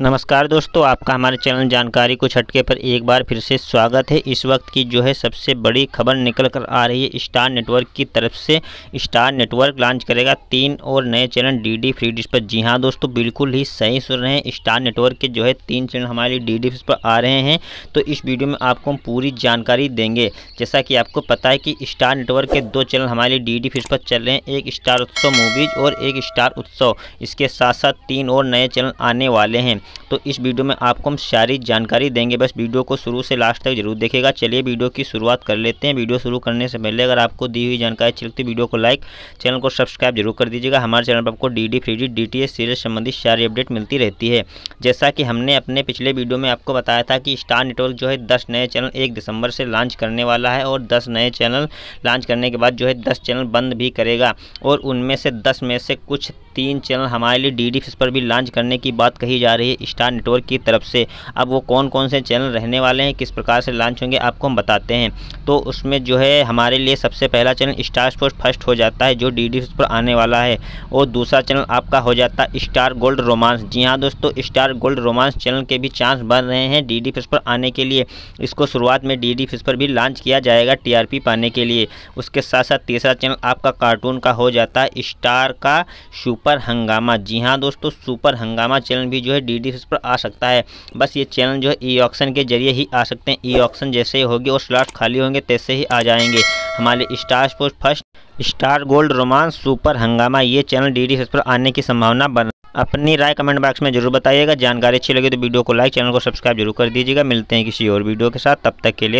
नमस्कार दोस्तों आपका हमारे चैनल जानकारी कुछ हटके पर एक बार फिर से स्वागत है इस वक्त की जो है सबसे बड़ी खबर निकल कर आ रही है स्टार नेटवर्क की तरफ से स्टार नेटवर्क लॉन्च करेगा तीन और नए channel D D Free Dish पर जी हाँ दोस्तों बिल्कुल ही सही सुन रहे हैं स्टार नेटवर्क के जो है तीन चैनल हमारे डी डी पर आ रहे हैं तो इस वीडियो में आपको हम पूरी जानकारी देंगे जैसा कि आपको पता है कि स्टार नेटवर्क के दो चैनल हमारे डी डी पर चल रहे हैं एक स्टार उत्सव मूवीज़ और एक स्टार उत्सव इसके साथ साथ तीन और नए चैनल आने वाले हैं तो इस वीडियो में आपको हम सारी जानकारी देंगे बस वीडियो को शुरू से लास्ट तक जरूर देखेगा चलिए वीडियो की शुरुआत कर लेते हैं वीडियो शुरू करने से पहले अगर आपको दी हुई जानकारी अच्छी लगती है वीडियो को लाइक चैनल को सब्सक्राइब जरूर कर दीजिएगा हमारे चैनल पर आपको D D free D D T S serial संबंधित सारी अपडेट मिलती रहती है जैसा कि हमने अपने पिछले वीडियो में आपको बताया था कि स्टार नेटवर्क जो है दस नए चैनल एक दिसंबर से लॉन्च करने वाला है और दस नए चैनल लॉन्च करने के बाद जो है दस चैनल बंद भी करेगा और उनमें से दस में से कुछ तीन चैनल हमारे लिए डी डी पर भी लॉन्च करने की बात कही जा रही है स्टार नेटवर्क की तरफ से अब वो कौन कौन से चैनल रहने वाले हैं किस प्रकार से लॉन्च होंगे आपको हम बताते हैं तो उसमें जो है हमारे लिए सबसे पहला चैनल स्टार स्पोर्ट फर्स्ट हो जाता है जो डी डी पर आने वाला है और दूसरा चैनल आपका हो जाता है स्टार गोल्ड रोमांस जी हाँ दोस्तों स्टार गोल्ड रोमांस चैनल के भी चांस बन रहे हैं डी डी पर आने के लिए इसको शुरुआत में डी डी पर भी लॉन्च किया जाएगा टीआरपी पाने के लिए उसके साथ साथ तीसरा चैनल आपका कार्टून का हो जाता है स्टार का सुपर हंगामा जी हाँ दोस्तों सुपर हंगामा चैनल भी जो है डी डिवाइस पर आ सकता है बस ये चैनल जो है ई ऑक्शन के जरिए ही आ सकते हैं ई ऑक्शन जैसे ही होगी और स्लॉट खाली होंगे तैसे ही आ जाएंगे हमारे Star Sport First Star Gold Romance Super Hungama ये चैनल डी डी पर आने की संभावना बन अपनी राय कमेंट बॉक्स में जरूर बताइएगा जानकारी अच्छी लगे तो वीडियो को लाइक चैनल को सब्सक्राइब जरूर कर दीजिएगा मिलते हैं किसी और वीडियो के साथ तब तक के लिए